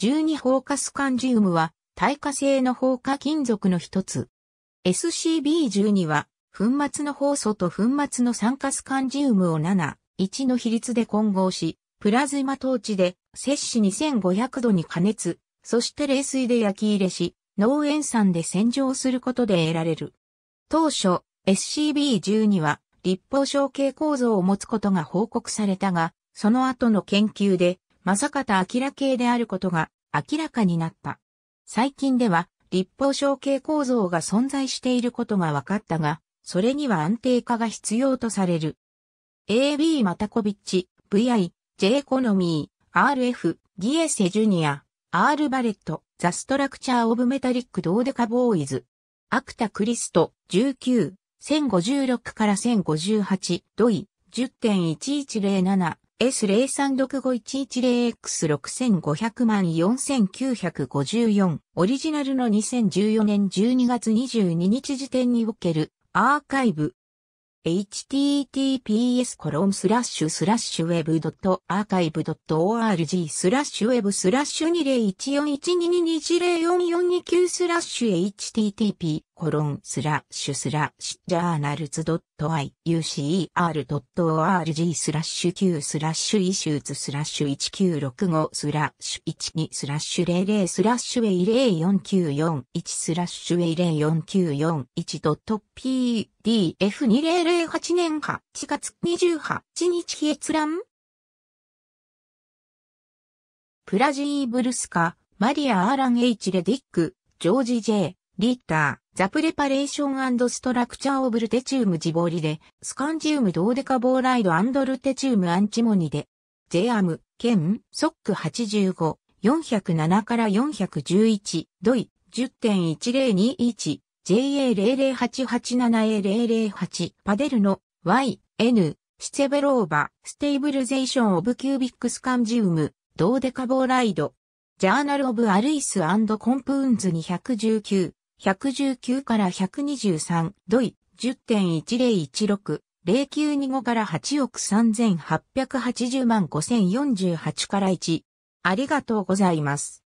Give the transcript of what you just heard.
12フォーカスカンジウムは、耐火性の放火金属の一つ。SCB12 は、粉末の放素と粉末の酸化スカンジウムを7、1の比率で混合し、プラズマーチで、摂氏2500度に加熱、そして冷水で焼き入れし、農塩酸で洗浄することで得られる。当初、SCB12 は、立方小径構造を持つことが報告されたが、その後の研究で、正方明系であることが明らかになった。最近では立法承継構造が存在していることが分かったが、それには安定化が必要とされる。AB マタコビッチ、VI、J エコノミー、RF、ギエセジュニア、R バレット、ザストラクチャーオブメタリックドーデカボーイズ。アクタクリスト、19、1056から1058、ドイ、10.1107、S036511X6500 万4954オリジナルの2014年12月22日時点におけるアーカイブ https コロンスラッシュスラッシュウェブドットアーカイブドット org スラッシュウェブスラッシュ201412204429スラッシュ http コロンスラッシュスラッシュジャーナルズドット IUCER.org スラッシュ9スラッシュイシューズスラッシュ1965スラッシュ12スラッシュ00スラッシュウェイ0494 1スラッシュウェイ0494ドット PDF2008 年8月28日閲覧プラジーブルスカ、マリア・アーラン・エイチ・レディック、ジョージ・ J・ リッター。ザプレパレーションストラクチャーオブルテチウムジボリで、スカンジウムドーデカボーライドルテチウムアンチモニで、ジェアム、ケン、ソック85、407から411、ドイ、10.1021、JA00887A008、パデルの、Y、N、シチェベローバ、ステイブルゼーションオブキュービックスカンジウム、ドーデカボーライド、ジャーナルオブアルイスコンプーンズ219、119から123、ドイ、10.1016、0925から8億3880万5048から1。ありがとうございます。